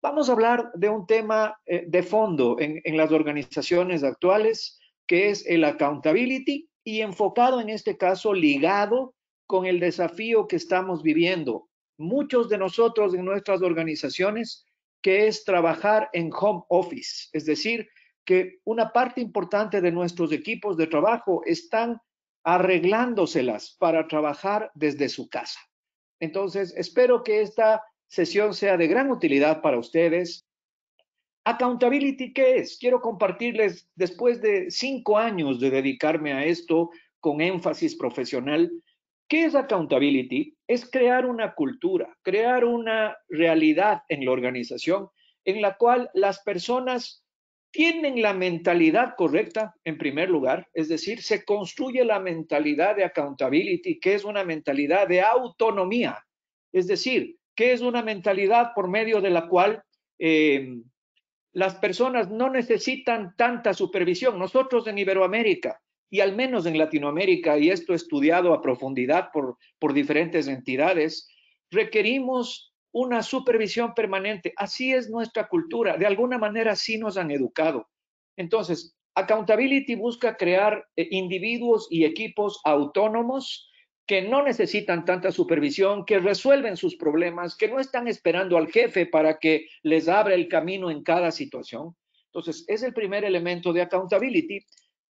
Vamos a hablar de un tema eh, de fondo en, en las organizaciones actuales, que es el accountability y enfocado en este caso ligado con el desafío que estamos viviendo. Muchos de nosotros en nuestras organizaciones, que es trabajar en home office, es decir, que una parte importante de nuestros equipos de trabajo están arreglándoselas para trabajar desde su casa. Entonces, espero que esta sesión sea de gran utilidad para ustedes. Accountability, ¿qué es? Quiero compartirles, después de cinco años de dedicarme a esto con énfasis profesional, ¿qué es accountability? Es crear una cultura, crear una realidad en la organización en la cual las personas tienen la mentalidad correcta, en primer lugar, es decir, se construye la mentalidad de accountability, que es una mentalidad de autonomía. Es decir, que es una mentalidad por medio de la cual eh, las personas no necesitan tanta supervisión. Nosotros en Iberoamérica y al menos en Latinoamérica, y esto estudiado a profundidad por, por diferentes entidades, requerimos una supervisión permanente. Así es nuestra cultura. De alguna manera así nos han educado. Entonces, Accountability busca crear eh, individuos y equipos autónomos que no necesitan tanta supervisión, que resuelven sus problemas, que no están esperando al jefe para que les abra el camino en cada situación. Entonces, es el primer elemento de accountability,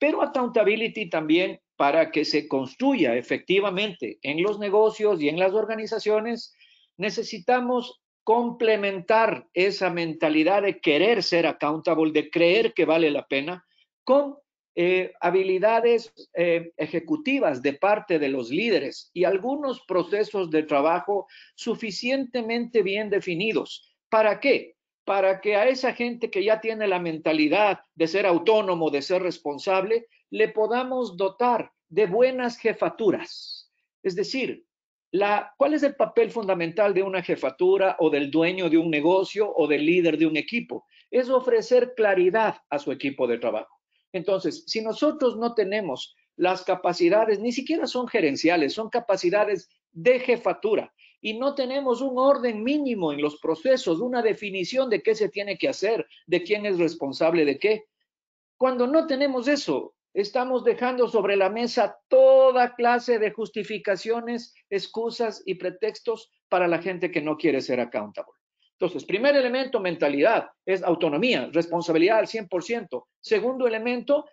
pero accountability también para que se construya efectivamente en los negocios y en las organizaciones, necesitamos complementar esa mentalidad de querer ser accountable, de creer que vale la pena, con eh, habilidades eh, ejecutivas de parte de los líderes y algunos procesos de trabajo suficientemente bien definidos. ¿Para qué? Para que a esa gente que ya tiene la mentalidad de ser autónomo, de ser responsable, le podamos dotar de buenas jefaturas. Es decir, la, ¿cuál es el papel fundamental de una jefatura o del dueño de un negocio o del líder de un equipo? Es ofrecer claridad a su equipo de trabajo entonces, si nosotros no tenemos las capacidades, ni siquiera son gerenciales, son capacidades de jefatura y no tenemos un orden mínimo en los procesos, una definición de qué se tiene que hacer, de quién es responsable de qué. Cuando no tenemos eso, estamos dejando sobre la mesa toda clase de justificaciones, excusas y pretextos para la gente que no quiere ser accountable. Entonces, primer elemento, mentalidad, es autonomía, responsabilidad al 100%. Segundo elemento,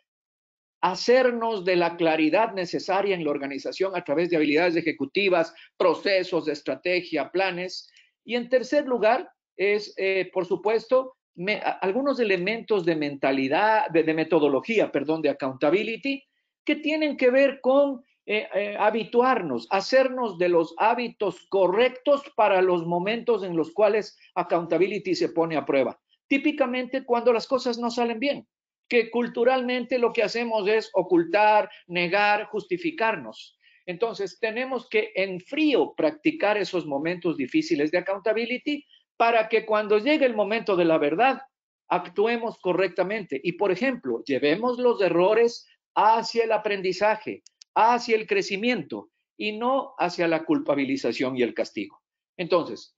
hacernos de la claridad necesaria en la organización a través de habilidades ejecutivas, procesos, de estrategia, planes. Y en tercer lugar, es, eh, por supuesto, algunos elementos de mentalidad, de, metodología, perdón, de accountability, que tienen que ver con eh, eh, habituarnos, hacernos de los hábitos correctos para los momentos en los cuales accountability se pone a prueba. Típicamente cuando las cosas no salen bien, que culturalmente lo que hacemos es ocultar, negar, justificarnos. Entonces, tenemos que en frío practicar esos momentos difíciles de accountability para que cuando llegue el momento de la verdad, actuemos correctamente. Y, por ejemplo, llevemos los errores hacia el aprendizaje, hacia el crecimiento y no hacia la culpabilización y el castigo. Entonces,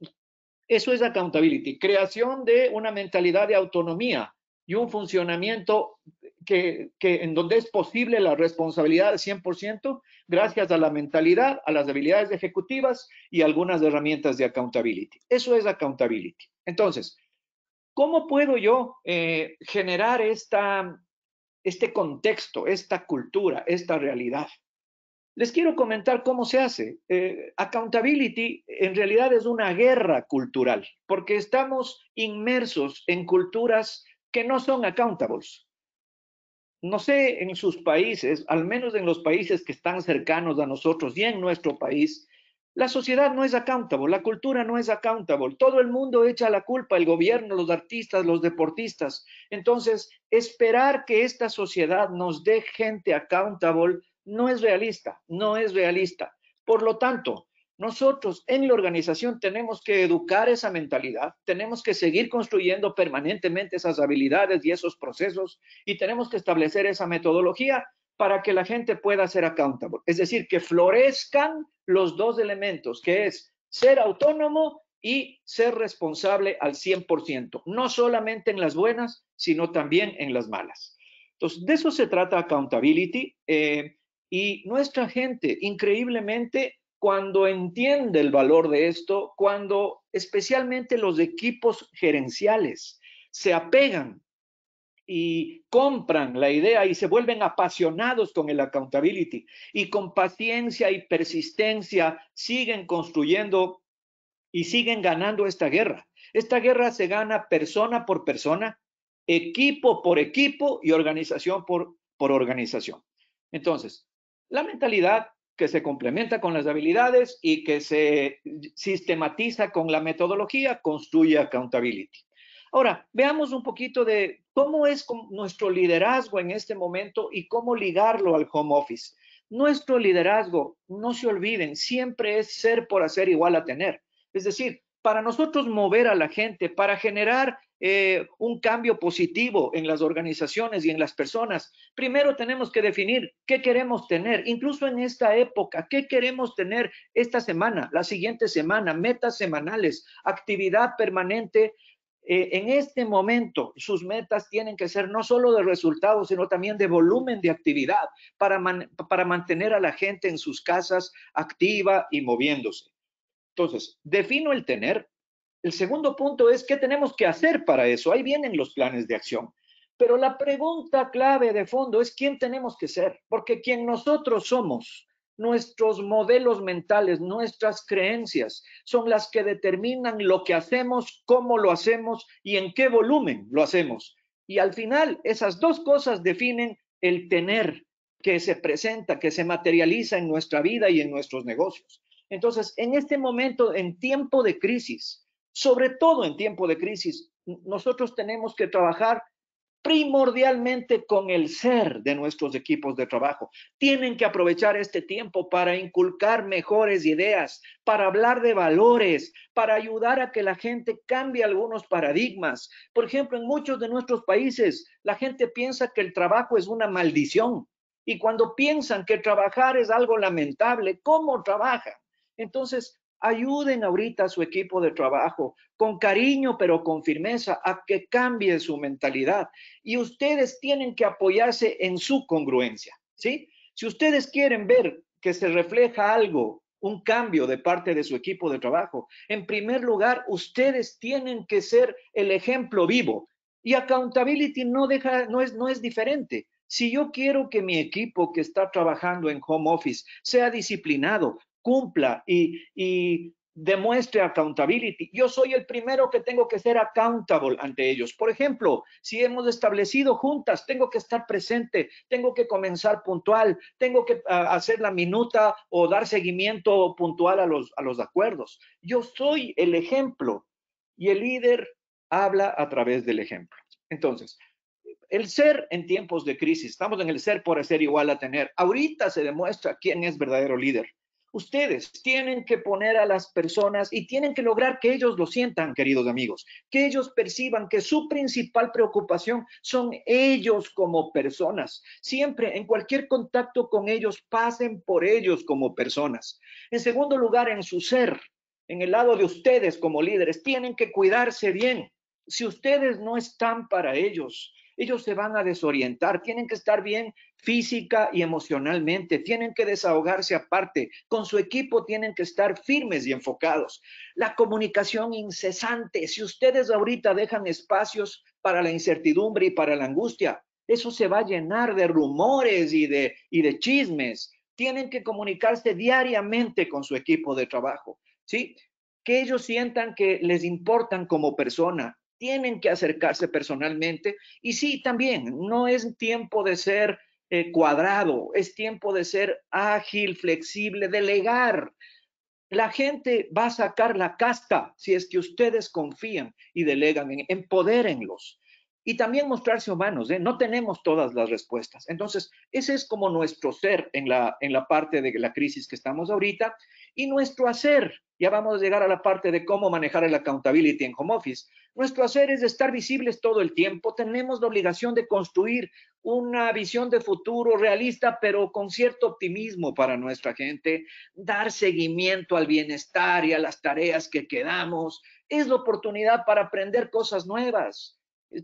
eso es accountability, creación de una mentalidad de autonomía y un funcionamiento que, en donde es posible la responsabilidad del 100% gracias a la mentalidad, a las habilidades ejecutivas y algunas herramientas de accountability. Eso es accountability. Entonces, ¿cómo puedo yo eh, generar esta, este contexto, esta cultura, esta realidad? Les quiero comentar cómo se hace. Eh, accountability en realidad es una guerra cultural, porque estamos inmersos en culturas que no son accountables. No sé en sus países, al menos en los países que están cercanos a nosotros y en nuestro país, la sociedad no es accountable, la cultura no es accountable. Todo el mundo echa la culpa, el gobierno, los artistas, los deportistas. Entonces, esperar que esta sociedad nos dé gente accountable no es realista, no es realista. Por lo tanto, nosotros en la organización tenemos que educar esa mentalidad, tenemos que seguir construyendo permanentemente esas habilidades y esos procesos y tenemos que establecer esa metodología para que la gente pueda ser accountable. Es decir, que florezcan los dos elementos, que es ser autónomo y ser responsable al 100%, no solamente en las buenas, sino también en las malas. Entonces, de eso se trata accountability. Eh, y nuestra gente, increíblemente, cuando entiende el valor de esto, cuando especialmente los equipos gerenciales se apegan y compran la idea y se vuelven apasionados con el accountability y con paciencia y persistencia siguen construyendo y siguen ganando esta guerra. Esta guerra se gana persona por persona, equipo por equipo y organización por, por organización. Entonces, la mentalidad que se complementa con las habilidades y que se sistematiza con la metodología construye accountability. Ahora, veamos un poquito de cómo es nuestro liderazgo en este momento y cómo ligarlo al home office. Nuestro liderazgo, no se olviden, siempre es ser por hacer igual a tener. Es decir, para nosotros mover a la gente, para generar eh, un cambio positivo en las organizaciones y en las personas, primero tenemos que definir qué queremos tener, incluso en esta época, qué queremos tener esta semana, la siguiente semana, metas semanales, actividad permanente. Eh, en este momento, sus metas tienen que ser no solo de resultados, sino también de volumen de actividad para, para mantener a la gente en sus casas activa y moviéndose. Entonces, defino el tener, el segundo punto es qué tenemos que hacer para eso. Ahí vienen los planes de acción. Pero la pregunta clave de fondo es quién tenemos que ser, porque quien nosotros somos, nuestros modelos mentales, nuestras creencias, son las que determinan lo que hacemos, cómo lo hacemos y en qué volumen lo hacemos. Y al final, esas dos cosas definen el tener que se presenta, que se materializa en nuestra vida y en nuestros negocios. Entonces, en este momento, en tiempo de crisis, sobre todo en tiempo de crisis, nosotros tenemos que trabajar primordialmente con el ser de nuestros equipos de trabajo. Tienen que aprovechar este tiempo para inculcar mejores ideas, para hablar de valores, para ayudar a que la gente cambie algunos paradigmas. Por ejemplo, en muchos de nuestros países, la gente piensa que el trabajo es una maldición. Y cuando piensan que trabajar es algo lamentable, ¿cómo trabajan? Entonces, Ayuden ahorita a su equipo de trabajo con cariño pero con firmeza a que cambie su mentalidad y ustedes tienen que apoyarse en su congruencia, ¿sí? Si ustedes quieren ver que se refleja algo, un cambio de parte de su equipo de trabajo, en primer lugar, ustedes tienen que ser el ejemplo vivo y accountability no deja no es no es diferente. Si yo quiero que mi equipo que está trabajando en home office sea disciplinado, cumpla y, demuestre accountability. Yo soy el primero que tengo que ser accountable ante ellos. Por ejemplo, si hemos establecido juntas, tengo que estar presente, tengo que comenzar puntual, tengo que ah, hacer la minuta o dar seguimiento puntual a los, a los acuerdos. Yo soy el ejemplo y el líder habla a través del ejemplo. Entonces, el ser en tiempos de crisis, estamos en el ser por ser igual a tener. Ahorita se demuestra quién es verdadero líder Ustedes tienen que poner a las personas y tienen que lograr que ellos lo sientan, queridos amigos, que ellos perciban que su principal preocupación son ellos como personas. Siempre en cualquier contacto con ellos, pasen por ellos como personas. En segundo lugar, en su ser, en el lado de ustedes como líderes, tienen que cuidarse bien. Si ustedes no están para ellos, ellos se van a desorientar, tienen que estar bien física y emocionalmente, tienen que desahogarse aparte, con su equipo tienen que estar firmes y enfocados. La comunicación incesante, si ustedes ahorita dejan espacios para la incertidumbre y para la angustia, eso se va a llenar de rumores y de, y de chismes. Tienen que comunicarse diariamente con su equipo de trabajo, ¿sí? Que ellos sientan que les importan como persona, tienen que acercarse personalmente. Y sí, también, no es tiempo de ser eh, cuadrado, es tiempo de ser ágil, flexible, delegar. La gente va a sacar la casta si es que ustedes confían y delegan, en, empodérenlos. Y también mostrarse humanos, ¿eh? no tenemos todas las respuestas. Entonces, ese es como nuestro ser en la, en la parte de la crisis que estamos ahorita y nuestro hacer. Ya vamos a llegar a la parte de cómo manejar el accountability en home office, nuestro hacer es estar visibles todo el tiempo. Tenemos la obligación de construir una visión de futuro realista, pero con cierto optimismo para nuestra gente. Dar seguimiento al bienestar y a las tareas que quedamos. Es la oportunidad para aprender cosas nuevas,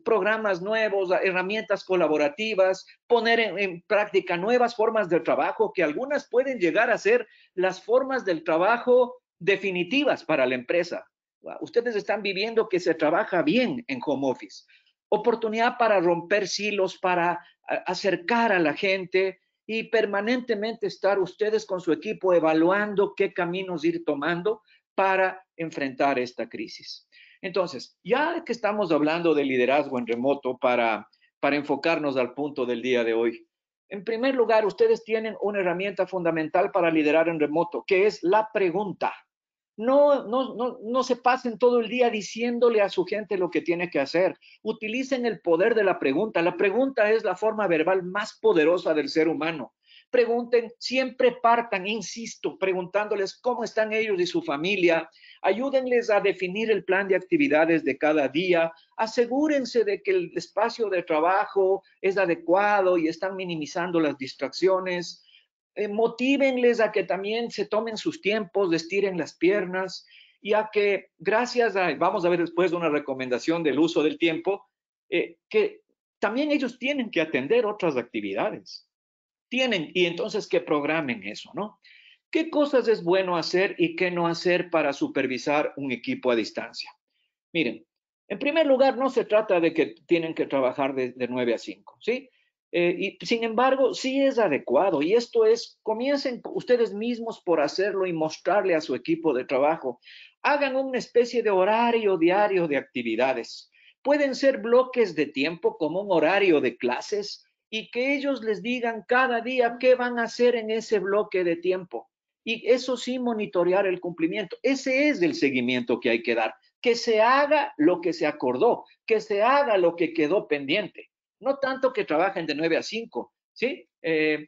programas nuevos, herramientas colaborativas, poner en, práctica nuevas formas de trabajo que algunas pueden llegar a ser las formas del trabajo definitivas para la empresa. Ah, ustedes están viviendo que se trabaja bien en home office. Oportunidad para romper silos, para ah, acercar a la gente y permanentemente estar ustedes con su equipo evaluando qué caminos ir tomando para enfrentar esta crisis. Entonces, ya que estamos hablando de liderazgo en remoto para, para enfocarnos al punto del día de hoy, en primer lugar, ustedes tienen una herramienta fundamental para liderar en remoto, que es la pregunta. No, no, se pasen todo el día diciéndole a su gente lo que tiene que hacer. Utilicen el poder de la pregunta. La pregunta es la forma verbal más poderosa del ser humano. Pregunten, siempre partan, insisto, preguntándoles cómo están ellos y su familia. Ayúdenles a definir el plan de actividades de cada día. Asegúrense de que el espacio de trabajo es adecuado y están minimizando las distracciones eh, motívenles a que también se tomen sus tiempos, les tiren las piernas y a que gracias a, vamos a ver después una recomendación del uso del tiempo, eh, que también ellos tienen que atender otras actividades. Tienen, y entonces que programen eso, ¿no? ¿Qué cosas es bueno hacer y qué no hacer para supervisar un equipo a distancia? Miren, en primer lugar, no se trata de que tienen que trabajar de, de 9 a 5, ¿sí? Eh, y sin embargo, sí es adecuado. Y esto es, comiencen ustedes mismos por hacerlo y mostrarle a su equipo de trabajo. Hagan una especie de horario diario de actividades. Pueden ser bloques de tiempo como un horario de clases y que ellos les digan cada día qué van a hacer en ese bloque de tiempo. Y eso sí, monitorear el cumplimiento. Ese es el seguimiento que hay que dar. Que se haga lo que se acordó, que se haga lo que quedó pendiente no tanto que trabajen de nueve a cinco, ¿sí? Eh,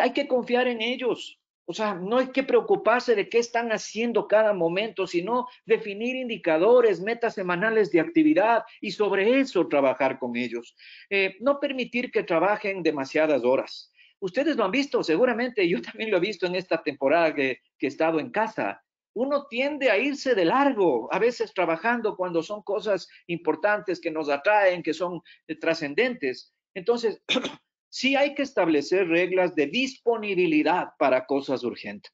hay que confiar en ellos. O sea, no hay que preocuparse de qué están haciendo cada momento, sino definir indicadores, metas semanales de actividad y sobre eso trabajar con ellos. Eh, no permitir que trabajen demasiadas horas. Ustedes lo han visto, seguramente yo también lo he visto en esta temporada que he estado en casa uno tiende a irse de largo, a veces trabajando cuando son cosas importantes que nos atraen, que son eh, trascendentes. Entonces, sí hay que establecer reglas de disponibilidad para cosas urgentes,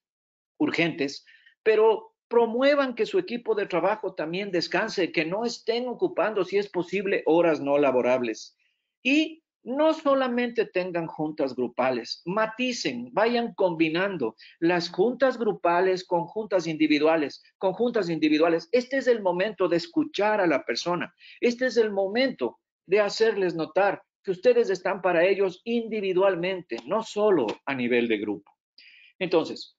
urgentes, pero promuevan que su equipo de trabajo también descanse, que no estén ocupando, si es posible, horas no laborables. Y no solamente tengan juntas grupales, maticen, vayan combinando las juntas grupales con juntas individuales, con juntas individuales. Este es el momento de escuchar a la persona. Este es el momento de hacerles notar que ustedes están para ellos individualmente, no solo a nivel de grupo. Entonces,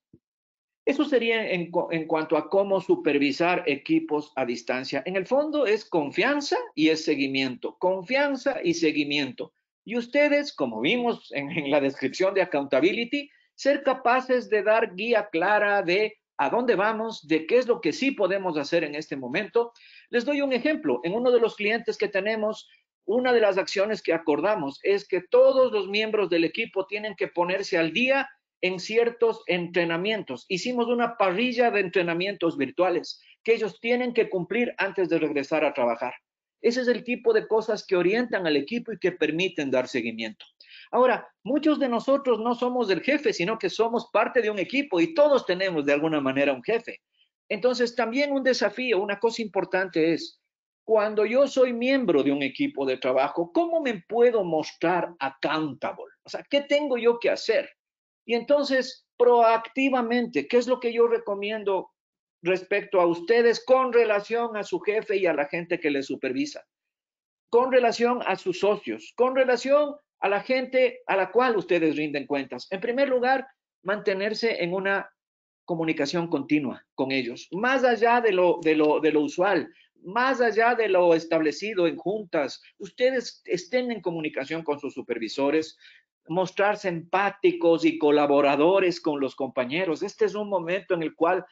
eso sería en, en cuanto a cómo supervisar equipos a distancia. En el fondo es confianza y es seguimiento. Confianza y seguimiento y ustedes, como vimos en, la descripción de accountability, ser capaces de dar guía clara de a dónde vamos, de qué es lo que sí podemos hacer en este momento. Les doy un ejemplo. En uno de los clientes que tenemos, una de las acciones que acordamos es que todos los miembros del equipo tienen que ponerse al día en ciertos entrenamientos. Hicimos una parrilla de entrenamientos virtuales que ellos tienen que cumplir antes de regresar a trabajar. Ese es el tipo de cosas que orientan al equipo y que permiten dar seguimiento. Ahora, muchos de nosotros no somos el jefe, sino que somos parte de un equipo y todos tenemos de alguna manera un jefe. Entonces, también un desafío, una cosa importante es, cuando yo soy miembro de un equipo de trabajo, ¿cómo me puedo mostrar accountable? O sea, ¿qué tengo yo que hacer? Y entonces, proactivamente, ¿qué es lo que yo recomiendo respecto a ustedes con relación a su jefe y a la gente que les supervisa, con relación a sus socios, con relación a la gente a la cual ustedes rinden cuentas. En primer lugar, mantenerse en una comunicación continua con ellos, más allá de lo, de lo, de lo usual, más allá de lo establecido en juntas. Ustedes estén en comunicación con sus supervisores, mostrarse empáticos y colaboradores con los compañeros. Este es un momento en el cual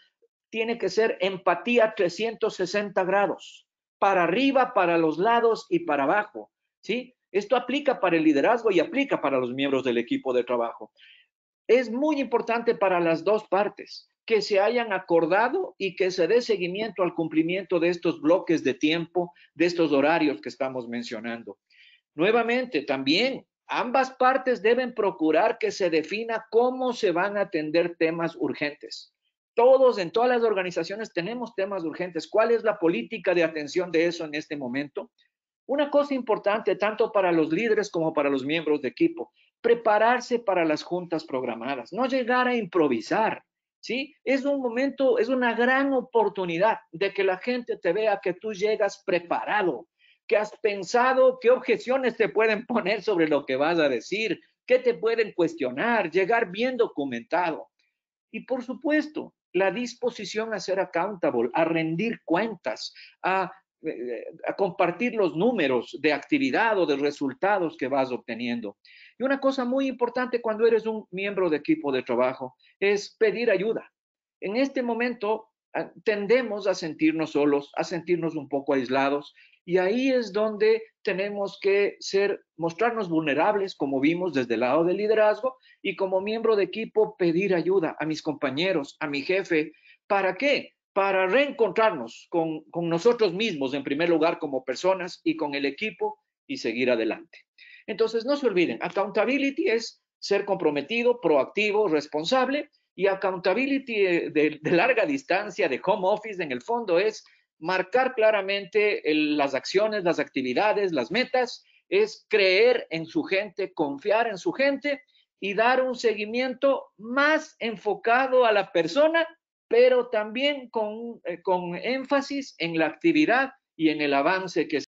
tiene que ser empatía 360 grados, para arriba, para los lados y para abajo, ¿sí? Esto aplica para el liderazgo y aplica para los miembros del equipo de trabajo. Es muy importante para las dos partes que se hayan acordado y que se dé seguimiento al cumplimiento de estos bloques de tiempo, de estos horarios que estamos mencionando. Nuevamente, también ambas partes deben procurar que se defina cómo se van a atender temas urgentes. Todos en todas las organizaciones tenemos temas urgentes. ¿Cuál es la política de atención de eso en este momento? Una cosa importante tanto para los líderes como para los miembros de equipo, prepararse para las juntas programadas, no llegar a improvisar. ¿Sí? Es un momento, es una gran oportunidad de que la gente te vea que tú llegas preparado, que has pensado qué objeciones te pueden poner sobre lo que vas a decir, qué te pueden cuestionar, llegar bien documentado. Y por supuesto, la disposición a ser accountable, a rendir cuentas, a, eh, a compartir los números de actividad o de resultados que vas obteniendo. Y una cosa muy importante cuando eres un miembro de equipo de trabajo es pedir ayuda. En este momento ah, tendemos a sentirnos solos, a sentirnos un poco aislados y ahí es donde tenemos que ser, mostrarnos vulnerables, como vimos desde el lado del liderazgo, y como miembro de equipo pedir ayuda a mis compañeros, a mi jefe. ¿Para qué? Para reencontrarnos con, nosotros mismos, en primer lugar, como personas y con el equipo y seguir adelante. Entonces, no se olviden, accountability es ser comprometido, proactivo, responsable y accountability eh, de larga distancia, de home office, en el fondo es marcar claramente las acciones, las actividades, las metas, es creer en su gente, confiar en su gente y dar un seguimiento más enfocado a la persona, pero también con, eh, énfasis en la actividad y en el avance que